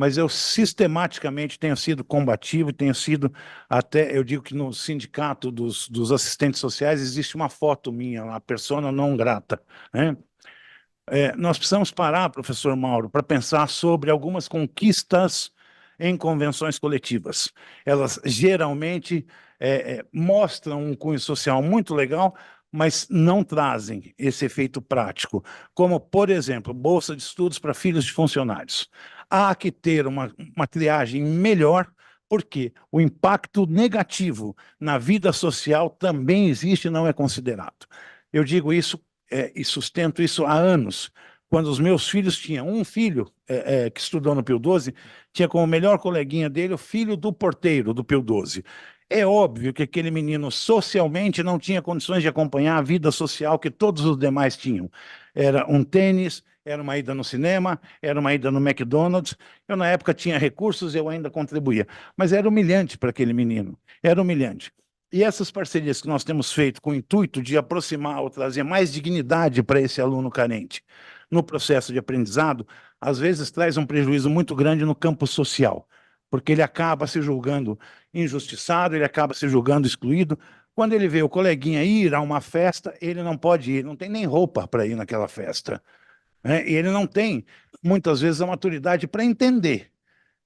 mas eu sistematicamente tenho sido combativo, tenho sido até, eu digo que no sindicato dos, dos assistentes sociais existe uma foto minha, lá, persona não grata, né? É, nós precisamos parar, professor Mauro, para pensar sobre algumas conquistas em convenções coletivas. Elas geralmente é, é, mostram um cunho social muito legal, mas não trazem esse efeito prático, como, por exemplo, bolsa de estudos para filhos de funcionários. Há que ter uma, uma triagem melhor, porque o impacto negativo na vida social também existe e não é considerado. Eu digo isso é, e sustento isso há anos. Quando os meus filhos tinham um filho é, é, que estudou no Pio 12, tinha como melhor coleguinha dele o filho do porteiro do Pio 12. É óbvio que aquele menino socialmente não tinha condições de acompanhar a vida social que todos os demais tinham. Era um tênis, era uma ida no cinema, era uma ida no McDonald's. Eu, na época, tinha recursos, eu ainda contribuía. Mas era humilhante para aquele menino, era humilhante. E essas parcerias que nós temos feito com o intuito de aproximar ou trazer mais dignidade para esse aluno carente no processo de aprendizado, às vezes traz um prejuízo muito grande no campo social porque ele acaba se julgando injustiçado, ele acaba se julgando excluído. Quando ele vê o coleguinha ir a uma festa, ele não pode ir, não tem nem roupa para ir naquela festa. Né? E ele não tem, muitas vezes, a maturidade para entender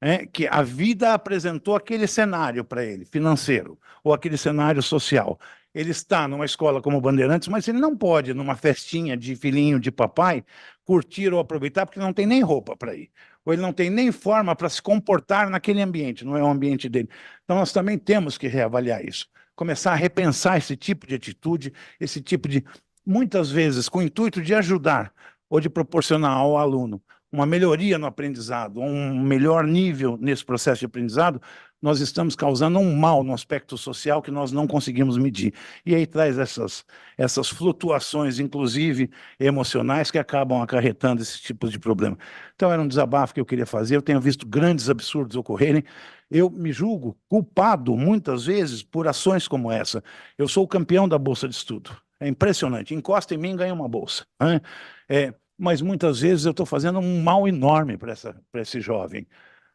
né? que a vida apresentou aquele cenário para ele, financeiro, ou aquele cenário social. Ele está numa escola como Bandeirantes, mas ele não pode, numa festinha de filhinho de papai, curtir ou aproveitar, porque não tem nem roupa para ir ou ele não tem nem forma para se comportar naquele ambiente, não é o ambiente dele. Então, nós também temos que reavaliar isso, começar a repensar esse tipo de atitude, esse tipo de. Muitas vezes, com o intuito de ajudar ou de proporcionar ao aluno uma melhoria no aprendizado, um melhor nível nesse processo de aprendizado, nós estamos causando um mal no aspecto social que nós não conseguimos medir. E aí traz essas, essas flutuações, inclusive emocionais, que acabam acarretando esse tipo de problema. Então, era um desabafo que eu queria fazer. Eu tenho visto grandes absurdos ocorrerem. Eu me julgo culpado, muitas vezes, por ações como essa. Eu sou o campeão da Bolsa de Estudo. É impressionante. Encosta em mim e ganha uma bolsa. Né? É, mas muitas vezes eu estou fazendo um mal enorme para esse jovem.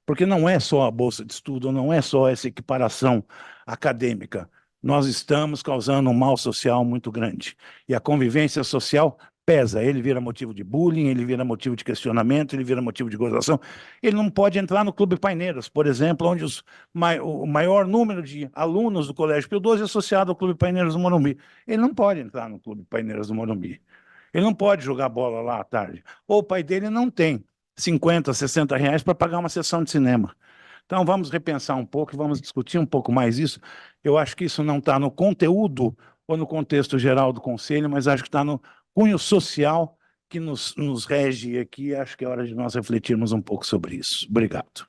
Porque não é só a bolsa de estudo, não é só essa equiparação acadêmica. Nós estamos causando um mal social muito grande. E a convivência social pesa. Ele vira motivo de bullying, ele vira motivo de questionamento, ele vira motivo de gozação. Ele não pode entrar no Clube Paineiras, por exemplo, onde os, mai, o maior número de alunos do Colégio Pio XII é associado ao Clube Paineiras do Morumbi. Ele não pode entrar no Clube Paineiras do Morumbi. Ele não pode jogar bola lá à tarde. Ou o pai dele não tem 50, 60 reais para pagar uma sessão de cinema. Então vamos repensar um pouco, vamos discutir um pouco mais isso. Eu acho que isso não está no conteúdo ou no contexto geral do Conselho, mas acho que está no cunho social que nos, nos rege aqui. Acho que é hora de nós refletirmos um pouco sobre isso. Obrigado.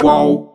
Qual?